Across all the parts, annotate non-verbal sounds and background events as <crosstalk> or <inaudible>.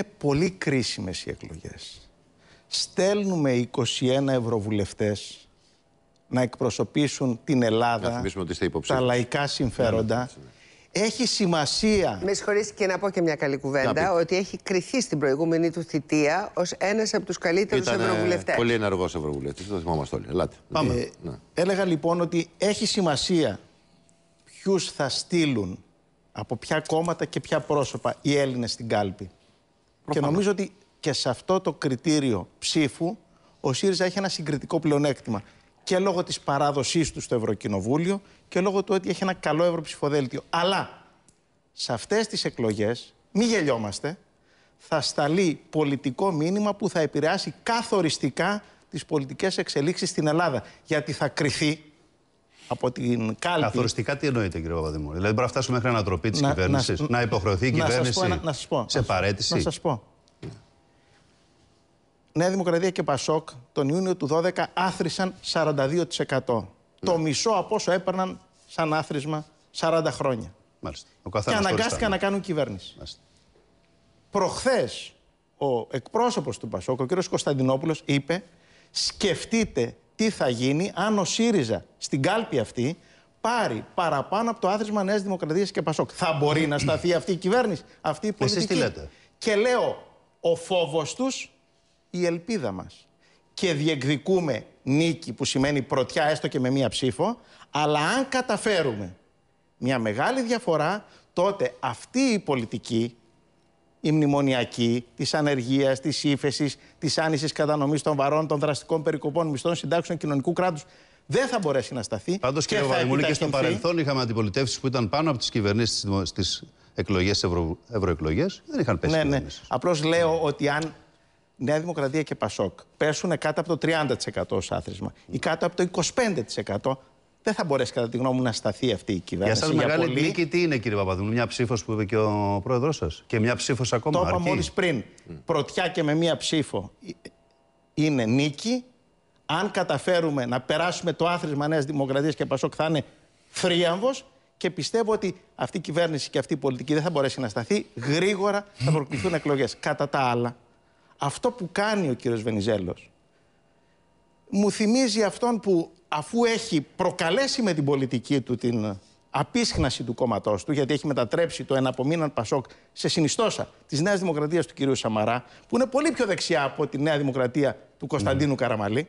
Είναι πολύ κρίσιμες οι εκλογές. Στέλνουμε 21 ευρωβουλευτές να εκπροσωπήσουν την Ελλάδα, τα λαϊκά συμφέροντα. Ναι, ναι, ναι, έχει σημασία. Με συγχωρείς και να πω και μια καλή κουβέντα, ότι έχει κριθεί στην προηγούμενη του θητεία ως ένας από τους καλύτερους Ήτανε ευρωβουλευτές. πολύ ενεργός ευρωβουλευτής, το θυμόμαστε όλοι. Ελάτε. Πάμε. Έλεγα λοιπόν ότι έχει σημασία ποιους θα στείλουν από ποια κόμματα και ποια πρόσωπα οι Έλληνες στην κάλπη. Και νομίζω ότι και σε αυτό το κριτήριο ψήφου ο ΣΥΡΙΖΑ έχει ένα συγκριτικό πλεονέκτημα. Και λόγω της παράδοσής του στο Ευρωκοινοβούλιο και λόγω του ότι έχει ένα καλό ευρωψηφοδέλτιο. Αλλά σε αυτές τις εκλογές, μην γελιόμαστε, θα σταλεί πολιτικό μήνυμα που θα επηρεάσει καθοριστικά τις πολιτικές εξελίξεις στην Ελλάδα. Γιατί θα κριθεί από την κάλπη. Καθοριστικά τι εννοείται, κύριε Παπαδημούλη. Δηλαδή, μπορεί να φτάσουμε μέχρι ανατροπή της κυβέρνησης. Να, να, υποχρεωθεί η κυβέρνηση να σας πω, να, σας πω, σε παρέτηση. Να σας πω. Νέα Δημοκρατία και Πασόκ τον Ιούνιο του 2012 άθρισαν 42%. Το ναι. μισό από όσο έπαιρναν σαν άθροισμα, 40 χρόνια. Μάλιστα. και αναγκάστηκαν να κάνουν κυβέρνηση. Προχθές ο εκπρόσωπος του Πασόκ, ο κ. Κωνσταντινόπουλος είπε σκεφτείτε τι θα γίνει αν ο ΣΥΡΙΖΑ στην κάλπη αυτή πάρει παραπάνω από το άθροισμα Νέας Δημοκρατίας και Πασόκ. Θα μπορεί να σταθεί αυτή η κυβέρνηση, αυτή η πολιτική. Εσείς τι λέτε. Και λέω, ο φόβος τους, η ελπίδα μας. Και διεκδικούμε νίκη, που σημαίνει πρωτιά έστω και με μία ψήφο, αλλά αν καταφέρουμε μια μεγάλη διαφορά, τότε αυτή η πολιτική η μνημονιακή, της ανεργίας, της ύφεσης, της άνησης κατανομής των βαρών, των δραστικών περικοπών μισθών, συντάξεων κοινωνικού κράτους. Δεν θα μπορέσει να σταθεί. Πάντως, κύριε Βαρημούλη, και στο παρελθόν είχαμε αντιπολιτεύσεις που ήταν πάνω από τις κυβερνήσεις στις εκλογές, ευρω... ευρωεκλογές. Δεν είχαν πέσει. Ναι, ναι. Απλώς λέω ότι αν Νέα Δημοκρατία και Πασόκ πέσουν κάτω από το 30% ως άθροισμα ή κάτω από το 25%, δεν θα μπορέσει κατά τη γνώμη μου να σταθεί αυτή η κυβέρνηση. Για σας μεγάλη πολύ... νίκη τι είναι κύριε Παπαδούλου, μια ψήφος που είπε και ο πρόεδρος σας και μια ψήφος ακόμα. Το είπα μόλις πριν, πρωτιά και με μια ψήφο είναι νίκη. Αν καταφέρουμε να περάσουμε το άθροισμα Νέας Δημοκρατίας και Πασόκ θα είναι θρίαμβος και πιστεύω ότι αυτή η κυβέρνηση και αυτή η πολιτική δεν θα μπορέσει να σταθεί. Γρήγορα θα προκληθούν εκλογές. Κατά τα άλλα, αυτό που κάνει ο κύριος Βενιζέλος μου θυμίζει αυτόν που αφού έχει προκαλέσει με την πολιτική του την απίσχναση του κόμματός του, γιατί έχει μετατρέψει το εναπομείναν Πασόκ σε συνιστόσα της Νέας Δημοκρατίας του κυρίου Σαμαρά, που είναι πολύ πιο δεξιά από τη Νέα Δημοκρατία του Κωνσταντίνου mm. Καραμαλή.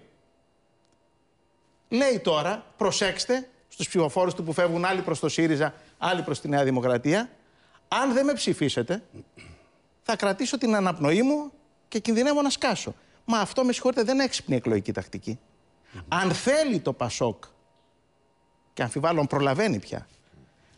Λέει τώρα, προσέξτε στους ψηφοφόρους του που φεύγουν άλλοι προς το ΣΥΡΙΖΑ, άλλοι προς τη Νέα Δημοκρατία, αν δεν με ψηφίσετε, θα κρατήσω την αναπνοή μου και κινδυνεύω να σκάσω. Μα αυτό με συγχωρείτε δεν έξυπνη εκλογική τακτική. Mm-hmm. Αν θέλει το Πασόκ, και αμφιβάλλον προλαβαίνει πια,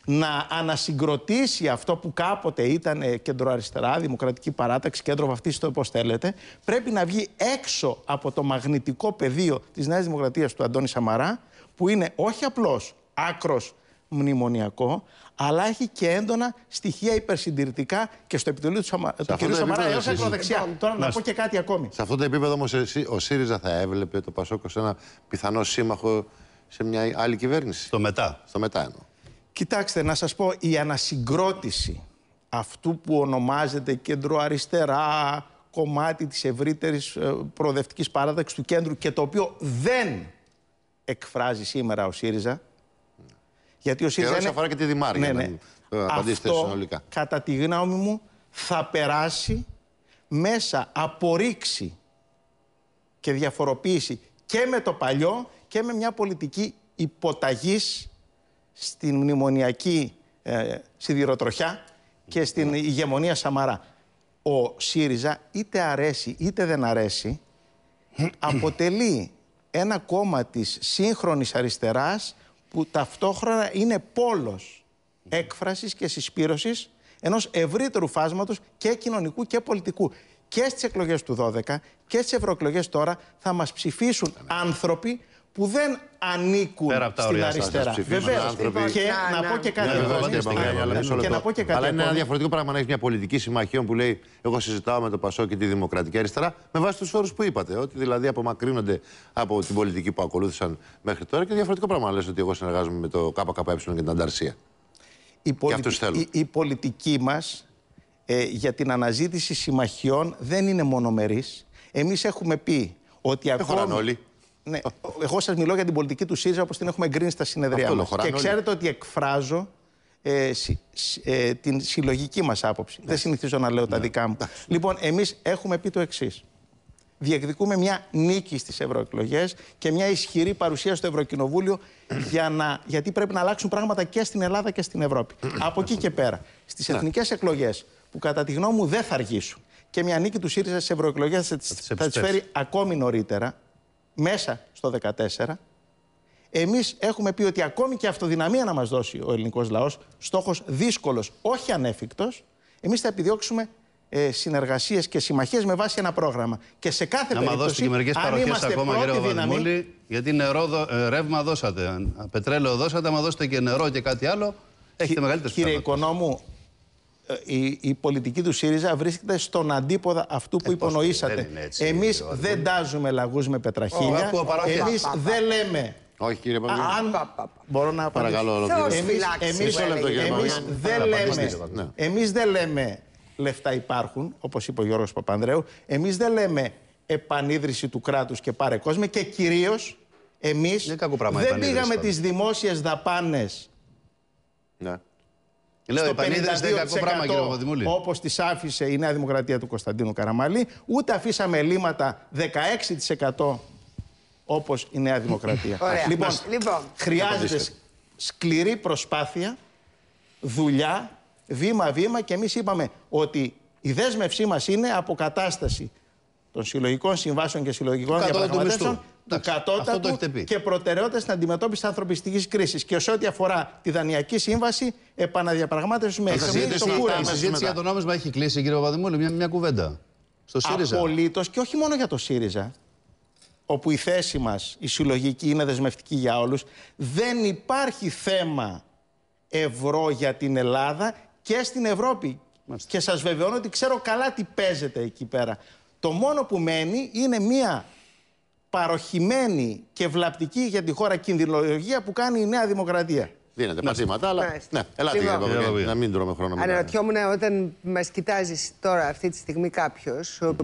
να ανασυγκροτήσει αυτό που κάποτε ήταν κέντρο αριστερά, δημοκρατική παράταξη, κέντρο βαφτίστε το όπως θέλετε, πρέπει να βγει έξω από το μαγνητικό πεδίο της Νέας Δημοκρατίας του Αντώνη Σαμαρά, που είναι όχι απλώς άκρος μνημονιακό, αλλά έχει και έντονα στοιχεία υπερσυντηρητικά και στο επιτελείο του, Σαμα... κ. Σαμαρά έω ακροδεξιά. Λοιπόν, τώρα να, πω και κάτι ακόμη. Σε αυτό το επίπεδο όμως ο ΣΥΡΙΖΑ θα έβλεπε το Πασόκο ένα πιθανό σύμμαχο σε μια άλλη κυβέρνηση. Στο μετά. Στο μετά εννοώ. Κοιτάξτε, να σας πω, η ανασυγκρότηση αυτού που ονομάζεται κέντρο αριστερά, κομμάτι της ευρύτερης ε, προοδευτικής παράδοξης του κέντρου και το οποίο δεν εκφράζει σήμερα ο ΣΥΡΙΖΑ, γιατί ο ΣΥΡΙΖΑ. Είναι... αφορά και τη Δημάρχη. Ναι, να ναι. συνολικά. Κατά τη γνώμη μου, θα περάσει μέσα από και διαφοροποίηση και με το παλιό και με μια πολιτική υποταγής στην μνημονιακή ε, σιδηροτροχιά και ναι. στην ηγεμονία Σαμαρά. Ο ΣΥΡΙΖΑ είτε αρέσει είτε δεν αρέσει <clears throat> αποτελεί ένα κόμμα της σύγχρονης αριστεράς που ταυτόχρονα είναι πόλος έκφρασης και συσπήρωσης ενός ευρύτερου φάσματος και κοινωνικού και πολιτικού. Και στις εκλογές του 12 και στις ευρωεκλογές τώρα θα μας ψηφίσουν άνθρωποι που δεν ανήκουν στην αριστερά. Βεβαίω. Και να, πω και κάτι. Αλλά είναι ένα διαφορετικό πράγμα να έχεις μια πολιτική συμμαχία που λέει Εγώ συζητάω με το Πασό και τη Δημοκρατική Αριστερά με βάση τους όρους που είπατε. Ότι δηλαδή απομακρύνονται από την πολιτική που ακολούθησαν μέχρι τώρα και διαφορετικό πράγμα να λες ότι εγώ συνεργάζομαι με το ΚΚΕ και την Ανταρσία. Η, πολιτι... η, η πολιτική μας ε, για την αναζήτηση συμμαχιών δεν είναι μονομερής. Εμείς έχουμε πει ότι ακόμα. Ναι, εγώ σας μιλώ για την πολιτική του ΣΥΡΙΖΑ όπως την έχουμε εγκρίνει στα συνεδριά μας. Και ξέρετε ότι εκφράζω ε, ε, την συλλογική μας άποψη. Δεν ναι. συνηθίζω να λέω ναι. τα δικά μου. Ναι. Λοιπόν, εμείς έχουμε πει το εξής. Διεκδικούμε μια νίκη στις ευρωεκλογές και μια ισχυρή παρουσία στο Ευρωκοινοβούλιο για να, γιατί πρέπει να αλλάξουν πράγματα και στην Ελλάδα και στην Ευρώπη. Από εκεί και πέρα. Στις ναι. εθνικές εκλογές, που κατά τη γνώμη μου δεν θα αργήσουν και μια νίκη του ΣΥΡΙΖΑ στις ευρωεκλογές θα τι φέρει ακόμη νωρίτερα μέσα στο 2014, Εμείς έχουμε πει ότι ακόμη και αυτοδυναμία να μας δώσει ο ελληνικός λαός, στόχος δύσκολος, όχι ανέφικτος, εμείς θα επιδιώξουμε ε, συνεργασίες και συμμαχίες με βάση ένα πρόγραμμα. Και σε κάθε περίπτωση. Να μας δώσετε και μερικές παροχέ ακόμα, κύριε γιατί νερό, ε, ρεύμα δώσατε. Πετρέλαιο δώσατε, άμα δώσετε και νερό και κάτι άλλο, έχετε μεγαλύτερες Κύριε Οικονόμου, ε, η, η πολιτική του ΣΥΡΙΖΑ βρίσκεται στον αντίποδα αυτού που ε, υπονοήσατε. Εμεί δεν τάζουμε λαγούς με πετραχίλια. Εμεί δεν λέμε όχι κύριε Παπαδίου. Αν πα, μπορώ να παρακαλώ Εμείς, δεν λέμε, ναι. εμείς δεν λέμε λεφτά υπάρχουν, όπως είπε ο Γιώργος Παπανδρέου. Εμείς δεν λέμε επανίδρυση του κράτους και πάρε κόσμο και κυρίως, εμείς δεν πήγαμε τις δημόσιες δαπάνες. ναι. Λέω, στο 52% όπως τις άφησε η Νέα Δημοκρατία του Κωνσταντίνου Καραμαλή, ούτε αφήσαμε λύματα 16% όπως η Νέα Δημοκρατία. <laughs> Ωραία. Λοιπόν, λοιπόν, λοιπόν. χρειάζεται σκληρή προσπάθεια, δουλειά, βήμα-βήμα και εμείς είπαμε ότι η δέσμευσή μας είναι αποκατάσταση των συλλογικών συμβάσεων και συλλογικών διαπραγματεύσεων κατώτατου και προτεραιότητα στην αντιμετώπιση τη ανθρωπιστική κρίσης. Και σε ό,τι αφορά τη Δανειακή Σύμβαση, επαναδιαπραγμάτευση με εξή. Η συζήτηση για το νόμισμα έχει κλείσει, κύριε Παπαδημούλη, μια, μια κουβέντα. Στο ΣΥΡΙΖΑ. Απολύτως και όχι μόνο για το ΣΥΡΙΖΑ. Όπου η θέση μας, η συλλογική, είναι δεσμευτική για όλους. Δεν υπάρχει θέμα ευρώ για την Ελλάδα και στην Ευρώπη. Και σας βεβαιώνω ότι ξέρω καλά τι παίζεται εκεί πέρα. Το μόνο που μένει είναι μία παροχημένη και βλαπτική για τη χώρα κινδυνολογία που κάνει η Νέα Δημοκρατία. Δίνετε ναι. πατήματα, αλλά. Ναι, ελάτε για να, μην τρώμε χρόνο Αναρωτιόμουν όταν μας κοιτάζεις τώρα αυτή τη στιγμή κάποιος,